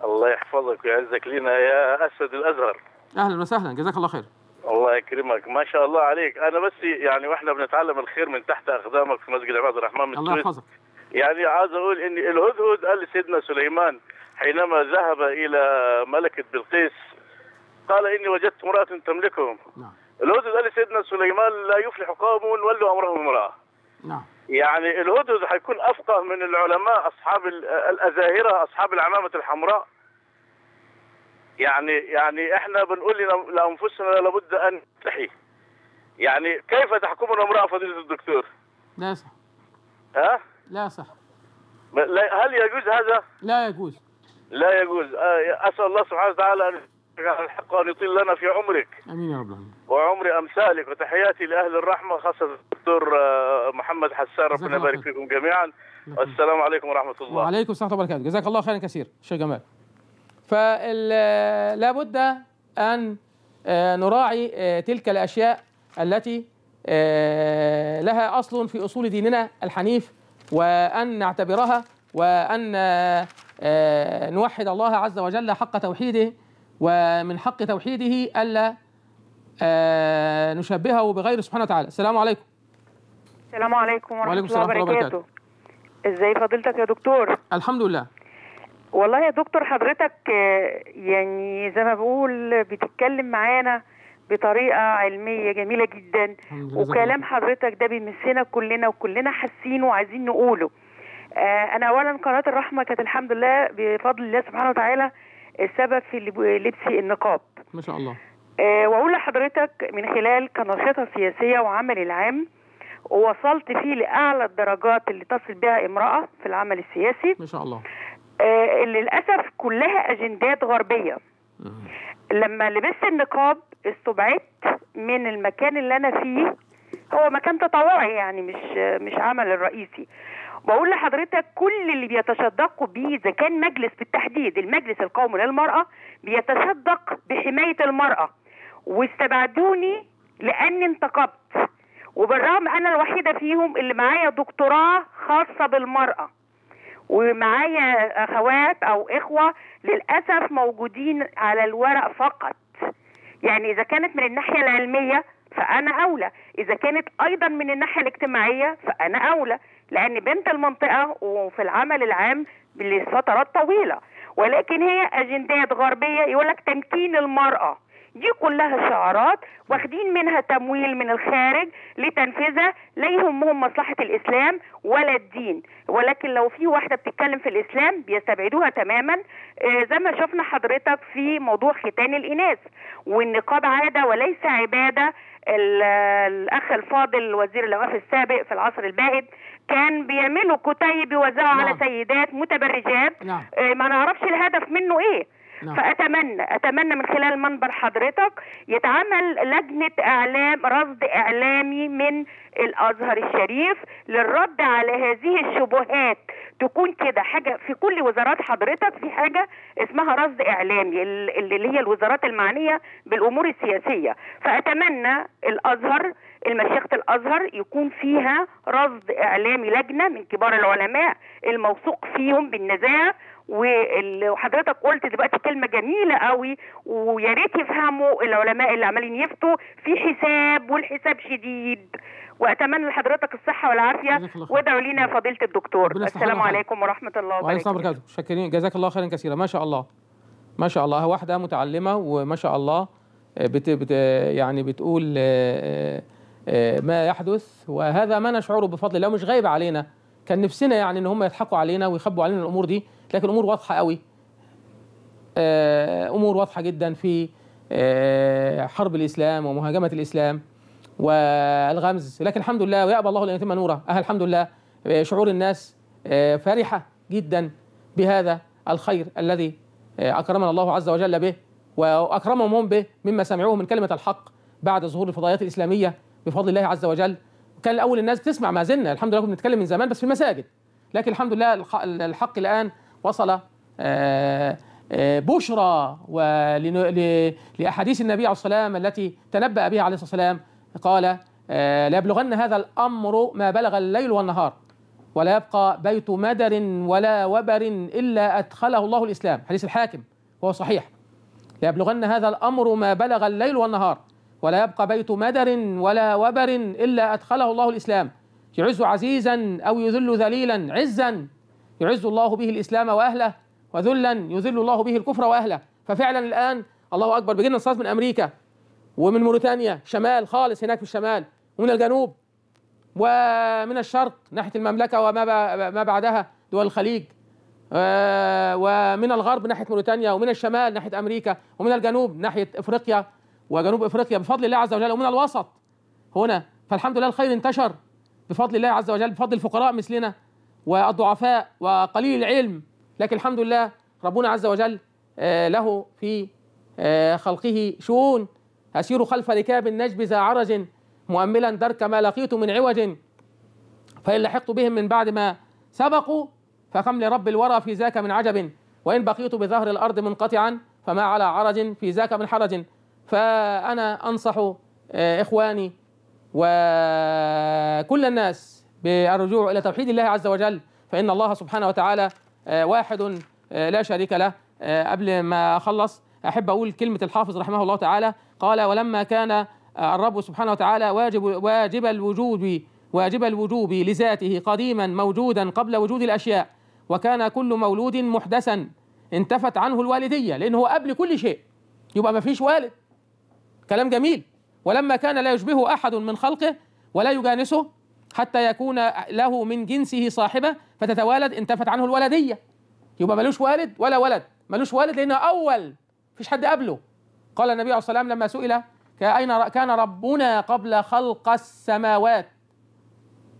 الله يحفظك ويعزك لينا يا اسد الازهر اهلا وسهلا جزاك الله خير الله يكرمك ما شاء الله عليك انا بس يعني واحنا بنتعلم الخير من تحت اقدامك في مسجد عباد الرحمن من الله يحفظك يعني عايز اقول ان الهدهد قال لسيدنا سليمان حينما ذهب الى ملكه بلقيس قال اني وجدت امراه تملكهم نعم الهدهد قال لسيدنا سليمان لا يفلح قوم ولوا امرهم امراه نعم يعني الهدهد حيكون افقه من العلماء اصحاب الاذاهره اصحاب العمامه الحمراء يعني يعني احنا بنقول لانفسنا لابد ان نستحي يعني كيف تحكمنا امراه فضيله الدكتور؟ لا صح ها؟ لا صح هل يجوز هذا؟ لا يجوز لا يجوز اسال الله سبحانه وتعالى ان الحق ان يطيل لنا في عمرك امين يا رب العالمين وعمر امثالك وتحياتي لاهل الرحمه خاصه الدكتور آه، محمد حسان ربنا يبارك فيكم جميعا والسلام عليكم ورحمه الله وعليكم السلام ورحمه الله وبركاته جزاك الله خيرا كثير شيخ جمال فلا بد أن آه، نراعي آه، تلك الأشياء التي آه، لها أصل في أصول ديننا الحنيف وأن نعتبرها وأن نوحد الله عز وجل حق توحيده ومن حق توحيده ألا نشبهه بغيره سبحانه وتعالى السلام عليكم السلام عليكم ورحمة وعليكم الله وبركاته ازاي فضيلتك يا دكتور الحمد لله والله يا دكتور حضرتك آه، يعني زي ما بقول بتتكلم معانا بطريقه علميه جميله جدا وكلام حضرتك ده بيمسنا كلنا وكلنا حاسينه وعايزين نقوله آه، انا اولا قناه الرحمه كانت الحمد لله بفضل الله سبحانه وتعالى السبب في لبسي النقاب ما شاء الله آه، واقول لحضرتك من خلال كناشطه سياسيه وعملي العام وصلت فيه لاعلى الدرجات اللي تصل بها امراه في العمل السياسي ما شاء الله آه، للاسف كلها اجندات غربيه لما لبست النقاب استبعدت من المكان اللي انا فيه هو مكان تطوعي يعني مش مش عمل الرئيسي بقول لحضرتك كل اللي بيتشدقوا بيه اذا كان مجلس بالتحديد المجلس القومي للمراه بيتشدق بحمايه المراه واستبعدوني لاني انتقبت وبالرغم انا الوحيده فيهم اللي معايا دكتوراه خاصه بالمراه ومعايا اخوات او اخوه للاسف موجودين على الورق فقط يعني اذا كانت من الناحيه العلميه فانا اولى اذا كانت ايضا من الناحيه الاجتماعيه فانا اولى لان بنت المنطقه وفي العمل العام لفترات طويله ولكن هي اجندات غربيه يقول لك تمكين المراه دي كلها شعارات واخدين منها تمويل من الخارج لتنفيذها لا يهمهم مصلحة الإسلام ولا الدين ولكن لو في واحدة بتتكلم في الإسلام بيستبعدوها تماما آه، زي ما شفنا حضرتك في موضوع ختان الإناث والنقاب عادة وليس عبادة الاخ الفاضل وزير الاوقاف السابق في العصر البائد كان بيعملوا كتيب يوزعوا نعم. على سيدات متبرجات نعم. آه، ما نعرفش الهدف منه ايه نعم. فاتمنى اتمنى من خلال منبر حضرتك يتعمل لجنه اعلام رصد اعلامي من الازهر الشريف للرد على هذه الشبهات تكون كده حاجه في كل وزارات حضرتك في حاجه اسمها رصد اعلامي اللي هي الوزارات المعنيه بالامور السياسيه فاتمنى الازهر المشيخة الازهر يكون فيها رصد اعلامي لجنه من كبار العلماء الموثوق فيهم بالنزاهه وحضرتك قلت دلوقتي كلمه جميله قوي ويا ريت يفهموا العلماء اللي عمالين يفتوا في حساب والحساب شديد واتمنى لحضرتك الصحه والعافيه وادعوا لينا فضيله الدكتور السلام عليكم ورحمه الله وبركاته وعليكم السلام جزاك الله خيرا كثيرا ما شاء الله ما شاء الله واحده متعلمه وما شاء الله بت بت يعني بتقول آه، آه، آه، ما يحدث وهذا ما نشعره بفضل الله مش غايب علينا كان نفسنا يعني ان هم يضحكوا علينا ويخبوا علينا الامور دي لكن الامور واضحه قوي آه، امور واضحه جدا في آه، حرب الاسلام ومهاجمه الاسلام والغمز لكن الحمد لله ويأبى الله ان يتم نوره أهل الحمد لله آه، شعور الناس فرحه جدا بهذا الخير الذي اكرمنا الله عز وجل به واكرمهم هم به مما سمعوه من كلمه الحق بعد ظهور الفضائيات الاسلاميه بفضل الله عز وجل كان الاول الناس بتسمع ما زلنا الحمد لله كنا بنتكلم من زمان بس في المساجد لكن الحمد لله الحق الان وصل آه، آه، بشرى لأحاديث النبي عليه الصلاة والسلام التي تنبأ بها عليه الصلاة والسلام قال آه، ليبلغن هذا الأمر ما بلغ الليل والنهار ولا يبقى بيت مدر ولا وبر إلا أدخله الله الإسلام حديث الحاكم وهو صحيح ليبلغن هذا الأمر ما بلغ الليل والنهار ولا يبقى بيت مدر ولا وبر إلا أدخله الله الإسلام يعز عزيزا أو يذل ذليلا عزا يعز الله به الإسلام وأهله وذلا يذل الله به الكفر وأهله ففعلا الآن الله أكبر بيجي لنا صلاة من أمريكا ومن موريتانيا شمال خالص هناك في الشمال ومن الجنوب ومن الشرق ناحية المملكة وما ما بعدها دول الخليج آه، ومن الغرب ناحية موريتانيا ومن الشمال ناحية أمريكا ومن الجنوب ناحية إفريقيا وجنوب إفريقيا بفضل الله عز وجل ومن الوسط هنا فالحمد لله الخير انتشر بفضل الله عز وجل بفضل الفقراء مثلنا والضعفاء وقليل العلم لكن الحمد لله ربنا عز وجل آه، له في آه، خلقه شؤون أسير خلف ركاب النجب ذا عرج مؤملا درك ما لقيت من عوج فإن لحقت بهم من بعد ما سبقوا فكم لرب الورى في ذاك من عجب وإن بقيت بظهر الأرض منقطعا فما على عرج في ذاك من حرج فأنا أنصح آه، إخواني وكل الناس بالرجوع إلى توحيد الله عز وجل فإن الله سبحانه وتعالى آه، واحد آه، لا شريك له آه، قبل ما أخلص أحب أقول كلمة الحافظ رحمه الله تعالى قال ولما كان الرب سبحانه وتعالى واجب واجب الوجود واجب الوجوب لذاته قديما موجودا قبل وجود الأشياء وكان كل مولود محدثا انتفت عنه الوالدية لأنه هو قبل كل شيء يبقى ما فيش والد كلام جميل ولما كان لا يشبهه أحد من خلقه ولا يجانسه حتى يكون له من جنسه صاحبة فتتوالد انتفت عنه الولدية يبقى ملوش والد ولا ولد ملوش والد لأنه أول مفيش حد قبله قال النبي عليه الصلاة والسلام لما سئل كأين كان ربنا قبل خلق السماوات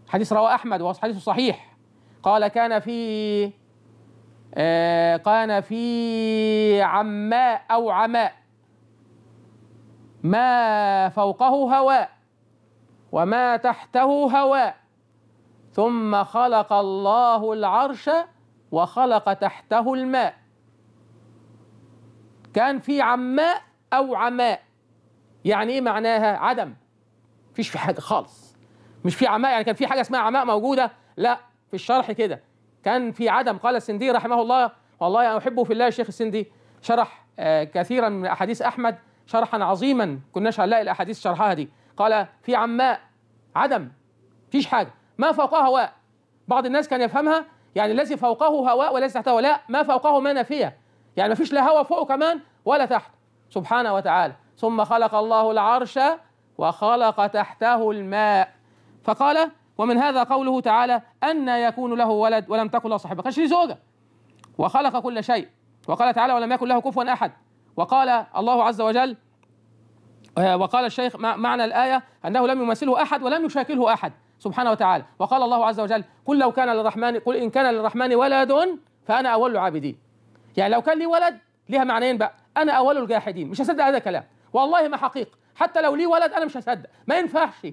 حديث رواه أحمد وهو حديث صحيح قال كان في آه كان في عماء أو عماء ما فوقه هواء وما تحته هواء ثم خلق الله العرش وخلق تحته الماء كان في عماء أو عماء يعني إيه معناها عدم مفيش في حاجة خالص مش في عماء يعني كان في حاجة اسمها عماء موجودة لا في الشرح كده كان في عدم قال السندي رحمه الله والله أنا أحبه في الله الشيخ السندي شرح آه كثيرا من أحاديث أحمد شرحا عظيما كناش هنلاقي الأحاديث شرحها دي قال في عماء عدم مفيش حاجه ما فوقها هواء بعض الناس كان يفهمها يعني الذي فوقه هواء وليس تحته لا ما فوقه ما نافيه يعني ما فيش لا هواء فوقه كمان ولا تحت سبحانه وتعالى ثم خلق الله العرش وخلق تحته الماء فقال ومن هذا قوله تعالى أن يكون له ولد ولم تكن له صاحبة كانش ليه زوجة وخلق كل شيء وقال تعالى ولم يكن له كفوا أحد وقال الله عز وجل آه، وقال الشيخ معنى الآية أنه لم يماثله أحد ولم يشاكله أحد سبحانه وتعالى وقال الله عز وجل قل لو كان للرحمن قل إن كان للرحمن ولد فأنا أول العابدين يعني لو كان لي ولد ليها معنيين بقى أنا أول الجاحدين مش هصدق هذا الكلام والله ما حقيقة حتى لو لي ولد أنا مش هصدق ما ينفعش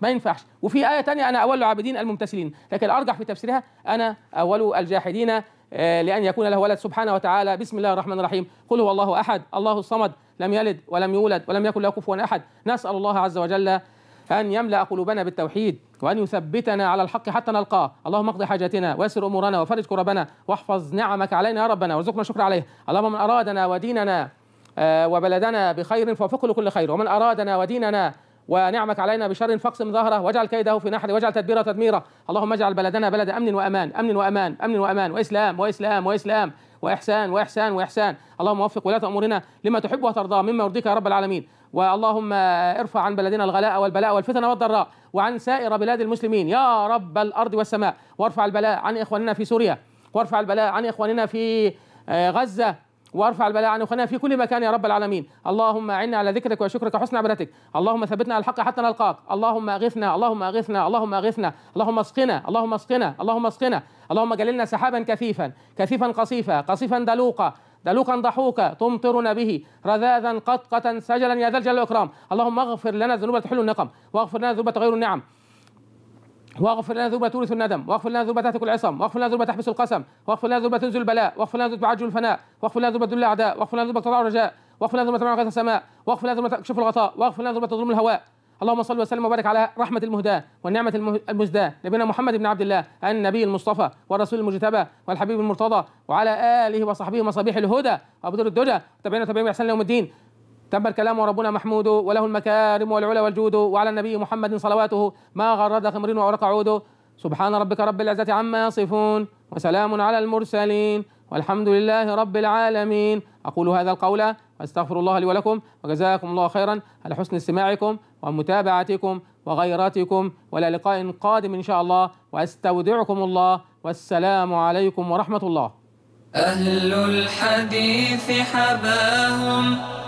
ما ينفعش وفي آية تانية أنا أول العابدين الممتثلين لكن الأرجح في تفسيرها أنا أول الجاحدين آه، لأن يكون له ولد سبحانه وتعالى بسم الله الرحمن الرحيم قل هو الله أحد الله الصمد لم يلد ولم يولد ولم يكن له كفوا أحد نسأل الله عز وجل أن يملأ قلوبنا بالتوحيد وأن يثبتنا على الحق حتى نلقاه اللهم اقض حاجاتنا ويسر أمورنا وفرج كربنا واحفظ نعمك علينا يا ربنا وارزقنا الشكر عليه اللهم من أرادنا وديننا آه، وبلدنا بخير فوفقه لكل خير ومن أرادنا وديننا ونعمك علينا بشر فاقسم ظهره واجعل كيده في نحره واجعل تدبيره تدميره اللهم اجعل بلدنا بلد امن وامان امن وامان امن وامان واسلام واسلام واسلام واحسان واحسان واحسان اللهم وفق ولاه امورنا لما تحب وترضى مما يرضيك يا رب العالمين واللهم ارفع عن بلدنا الغلاء والبلاء والفتن والضراء وعن سائر بلاد المسلمين يا رب الارض والسماء وارفع البلاء عن اخواننا في سوريا وارفع البلاء عن اخواننا في آه، غزه وارفع البلاء عن اخواننا في كل مكان يا رب العالمين اللهم اعنا على ذكرك وشكرك وحسن عبادتك اللهم ثبتنا على الحق حتى نلقاك اللهم اغثنا اللهم اغثنا اللهم اغثنا اللهم اسقنا اللهم اسقنا اللهم اسقنا اللهم جللنا سحابا كثيفا كثيفا قصيفا قصيفا دلوقا دلوقا ضحوكا تمطرنا به رذاذا قطقة سجلا يا ذا الجلال والإكرام اللهم اغفر لنا ذنوب تحل النقم واغفر لنا ذنوب تغير النعم واغفر لنا ذنوبنا تورث الندم واغفر لنا ذنوبنا تهتك العصم واغفر لنا ذنوبنا تحبس القسم واغفر لنا ذنوبنا تنزل البلاء واغفر لنا ذنوبنا تعجل الفناء واغفر لنا ذنوبنا تذل الاعداء واغفر لنا ذنوبنا تضع الرجاء واغفر لنا ذنوبنا تمنع غيث السماء واغفر لنا ذنوبنا تكشف الغطاء واغفر لنا ذنوبنا تظلم الهواء اللهم صل وسلم وبارك على رحمة المهداة والنعمة المزداة نبينا محمد بن عبد الله النبي المصطفى والرسول المجتبى والحبيب المرتضى وعلى آله وصحبه مصابيح الهدى وأبدر الدجى تابعين وتابعين بإحسان يوم الدين تم الكلام وربنا محمود وله المكارم والعلا والجود وعلى النبي محمد صلواته ما غرد خمر وعرق عود سبحان ربك رب العزة عما يصفون وسلام على المرسلين والحمد لله رب العالمين أقول هذا القول وأستغفر الله لي ولكم وجزاكم الله خيرا على حسن استماعكم ومتابعتكم وغيراتكم ولا لقاء قادم إن شاء الله وأستودعكم الله والسلام عليكم ورحمة الله أهل الحديث حباهم